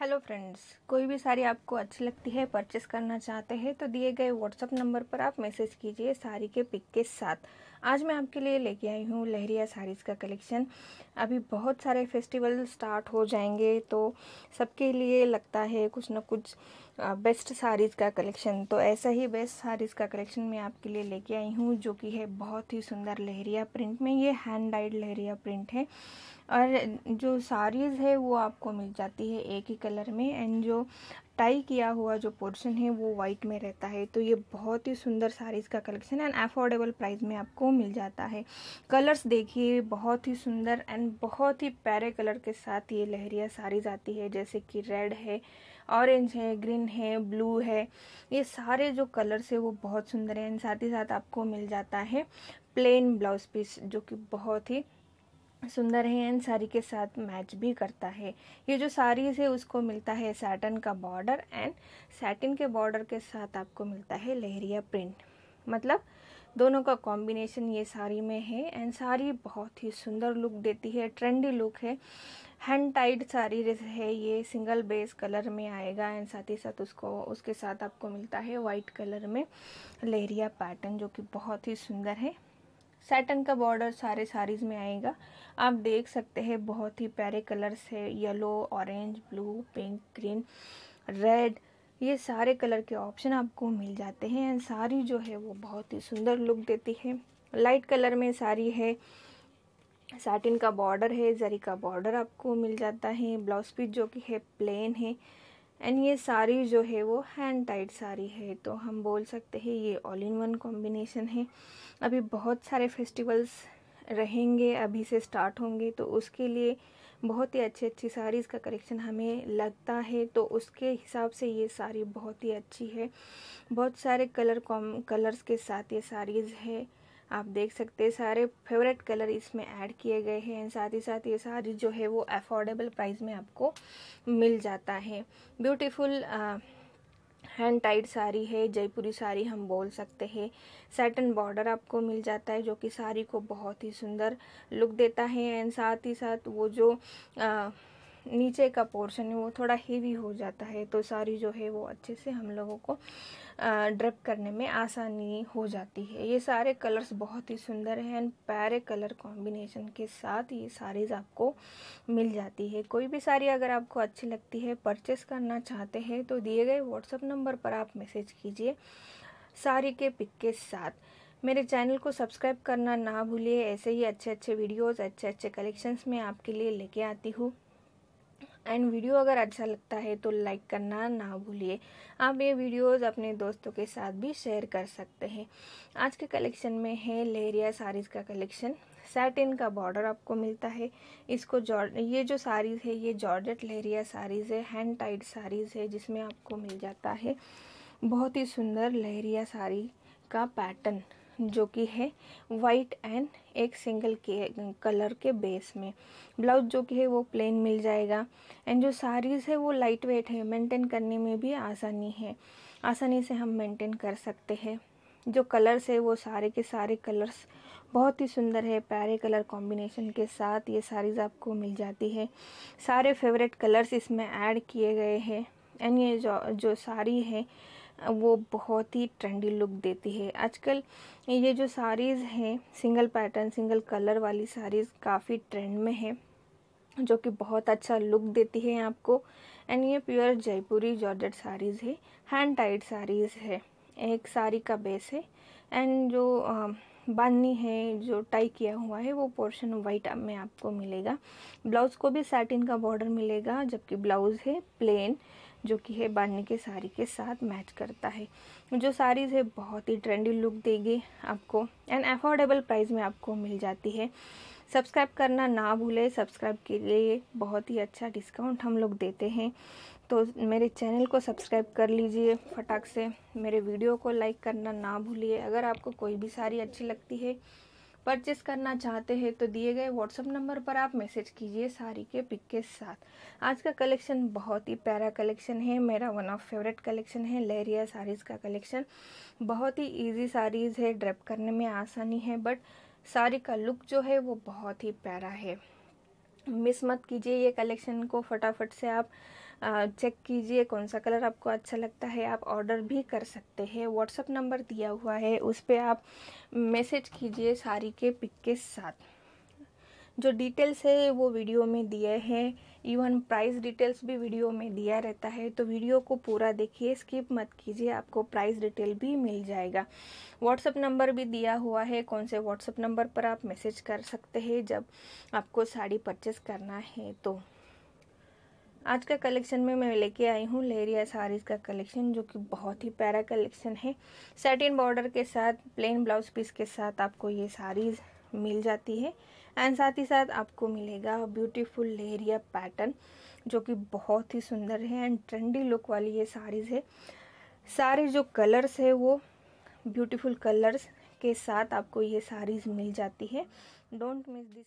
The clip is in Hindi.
हेलो फ्रेंड्स कोई भी साड़ी आपको अच्छी लगती है परचेस करना चाहते हैं तो दिए गए व्हाट्सअप नंबर पर आप मैसेज कीजिए साड़ी के पिक के साथ आज मैं आपके लिए लेके आई हूँ लहरिया साड़ीज़ का कलेक्शन अभी बहुत सारे फेस्टिवल स्टार्ट हो जाएंगे तो सबके लिए लगता है कुछ ना कुछ बेस्ट साड़ीज़ का कलेक्शन तो ऐसा ही बेस्ट साड़ीज़ का कलेक्शन मैं आपके लिए लेके आई हूँ जो कि है बहुत ही सुंदर लहरिया प्रिंट में ये हैंड डाइड लहरिया प्रिंट है और जो साड़ीज़ है वो आपको मिल जाती है एक ही कलर में एंड जो टाई किया हुआ जो पोर्शन है वो वाइट में रहता है तो ये बहुत ही सुंदर साड़ीज़ का कलेक्शन एंड अफोर्डेबल प्राइस में आपको मिल जाता है कलर्स देखिए बहुत ही सुंदर एंड बहुत ही प्यारे कलर के साथ ये लहरिया साड़ीज़ आती है जैसे कि रेड है ऑरेंज है ग्रीन है ब्लू है ये सारे जो कलर्स है वो बहुत सुंदर हैं एंड साथ ही साथ आपको मिल जाता है प्लेन ब्लाउज पीस जो कि बहुत ही सुंदर है एंड साड़ी के साथ मैच भी करता है ये जो साड़ीज़ है उसको मिलता है सैटन का बॉर्डर एंड सैटिन के बॉर्डर के साथ आपको मिलता है लहरिया प्रिंट मतलब दोनों का कॉम्बिनेशन ये साड़ी में है एंड साड़ी बहुत ही सुंदर लुक देती है ट्रेंडी लुक है हैंड टाइड साड़ी है ये सिंगल बेस कलर में आएगा एंड साथ ही साथ उसको उसके साथ आपको मिलता है वाइट कलर में लेरिया पैटर्न जो कि बहुत ही सुंदर है सैटन का बॉर्डर सारे साड़ीज़ में आएगा आप देख सकते हैं बहुत ही प्यारे कलर्स है yellow orange blue pink green red ये सारे कलर के ऑप्शन आपको मिल जाते हैं एंड साड़ी जो है वो बहुत ही सुंदर लुक देती है लाइट कलर में साड़ी है साटिन का बॉर्डर है जरी का बॉर्डर आपको मिल जाता है ब्लाउज पीस जो कि है प्लेन है एंड ये साड़ी जो है वो हैंड टाइट साड़ी है तो हम बोल सकते हैं ये ऑल इन वन कॉम्बिनेशन है अभी बहुत सारे फेस्टिवल्स रहेंगे अभी से स्टार्ट होंगे तो उसके लिए बहुत ही अच्छी अच्छी साड़ीज़ का कलेक्शन हमें लगता है तो उसके हिसाब से ये साड़ी बहुत ही अच्छी है बहुत सारे कलर कॉम कलर्स के साथ ये साड़ीज़ है आप देख सकते हैं सारे फेवरेट कलर इसमें ऐड किए गए हैं साथ ही साथ ये साड़ी जो है वो अफोर्डेबल प्राइस में आपको मिल जाता है ब्यूटीफुल हैंड टाइड साड़ी है जयपुरी साड़ी हम बोल सकते हैं सैटन बॉर्डर आपको मिल जाता है जो कि साड़ी को बहुत ही सुंदर लुक देता है एंड साथ ही साथ वो जो आ, नीचे का पोर्शन वो थोड़ा हीवी हो जाता है तो साड़ी जो है वो अच्छे से हम लोगों को ड्रिप करने में आसानी हो जाती है ये सारे कलर्स बहुत ही सुंदर हैं एंड प्यारे कलर कॉम्बिनेशन के साथ ये साड़ीज़ आपको मिल जाती है कोई भी साड़ी अगर आपको अच्छी लगती है परचेस करना चाहते हैं तो दिए गए व्हाट्सअप नंबर पर आप मैसेज कीजिए साड़ी के पिक के साथ मेरे चैनल को सब्सक्राइब करना ना भूलिए ऐसे ही अच्छे अच्छे वीडियोस अच्छे अच्छे कलेक्शंस में आपके लिए लेके आती हूँ एंड वीडियो अगर अच्छा लगता है तो लाइक करना ना भूलिए आप ये वीडियोस अपने दोस्तों के साथ भी शेयर कर सकते हैं आज के कलेक्शन में है लहरिया साड़ीज़ का कलेक्शन सैटिन का बॉर्डर आपको मिलता है इसको जॉर्ज ये जो साड़ीज़ है ये जॉर्जेट लहरिया साड़ीज़ है हैंड टाइड साड़ीज़ है जिसमें आपको मिल जाता है बहुत ही सुंदर लहरिया साड़ी का पैटर्न जो कि है वाइट एंड एक सिंगल के कलर के बेस में ब्लाउज जो कि है वो प्लेन मिल जाएगा एंड जो साड़ीज़ है वो लाइट वेट है मेंटेन करने में भी आसानी है आसानी से हम मेंटेन कर सकते हैं जो कलर्स है वो सारे के सारे कलर्स बहुत ही सुंदर है प्यारे कलर कॉम्बिनेशन के साथ ये साड़ीज़ आपको मिल जाती है सारे फेवरेट कलर्स इसमें ऐड किए गए हैं एंड ये जो जो साड़ी है वो बहुत ही ट्रेंडी लुक देती है आजकल ये जो साड़ीज़ हैं सिंगल पैटर्न सिंगल कलर वाली साड़ीज़ काफ़ी ट्रेंड में है जो कि बहुत अच्छा लुक देती है आपको एंड ये प्योर जयपुरी जॉर्जेट साड़ीज़ है हैंड टाइट साड़ीज़ है एक साड़ी का बेस है एंड जो बाननी है जो टाई किया हुआ है वो पोर्शन वाइट में आपको मिलेगा ब्लाउज़ को भी सैटिन का बॉर्डर मिलेगा जबकि ब्लाउज़ है प्लेन जो कि है बांधने की साड़ी के साथ मैच करता है जो साड़ीज़ है बहुत ही ट्रेंडी लुक देगी आपको एंड अफोर्डेबल प्राइस में आपको मिल जाती है सब्सक्राइब करना ना भूलें सब्सक्राइब के लिए बहुत ही अच्छा डिस्काउंट हम लोग देते हैं तो मेरे चैनल को सब्सक्राइब कर लीजिए फटाक से मेरे वीडियो को लाइक करना ना भूलिए अगर आपको कोई भी साड़ी अच्छी लगती है परचेस करना चाहते हैं तो दिए गए व्हाट्सअप नंबर पर आप मैसेज कीजिए साड़ी के पिक के साथ आज का कलेक्शन बहुत ही प्यारा कलेक्शन है मेरा वन ऑफ फेवरेट कलेक्शन है लहरिया साड़ीज़ का कलेक्शन बहुत ही ईजी साड़ीज़ है ड्रेप करने में आसानी है बट साड़ी का लुक जो है वो बहुत ही प्यारा है मिस मत कीजिए ये कलेक्शन को फटाफट से आप चेक कीजिए कौन सा कलर आपको अच्छा लगता है आप ऑर्डर भी कर सकते हैं व्हाट्सअप नंबर दिया हुआ है उस पर आप मैसेज कीजिए साड़ी के पिक के साथ जो डिटेल्स है वो वीडियो में दिए हैं इवन प्राइस डिटेल्स भी वीडियो में दिया रहता है तो वीडियो को पूरा देखिए स्किप मत कीजिए आपको प्राइस डिटेल भी मिल जाएगा व्हाट्सअप नंबर भी दिया हुआ है कौन से व्हाट्सअप नंबर पर आप मैसेज कर सकते हैं जब आपको साड़ी परचेस करना है तो आज का कलेक्शन में मैं लेके आई हूँ लहरिया साड़ीज़ का कलेक्शन जो कि बहुत ही प्यारा कलेक्शन है सेटिन बॉर्डर के साथ प्लेन ब्लाउज पीस के साथ आपको ये साड़ीज़ मिल जाती है एंड साथ ही साथ आपको मिलेगा ब्यूटीफुल लेरिया पैटर्न जो कि बहुत ही सुंदर है एंड ट्रेंडी लुक वाली ये साड़ीज़ है सारे जो कलर्स है वो ब्यूटीफुल कलर्स के साथ आपको ये साड़ीज़ मिल जाती है डोंट मिस दिस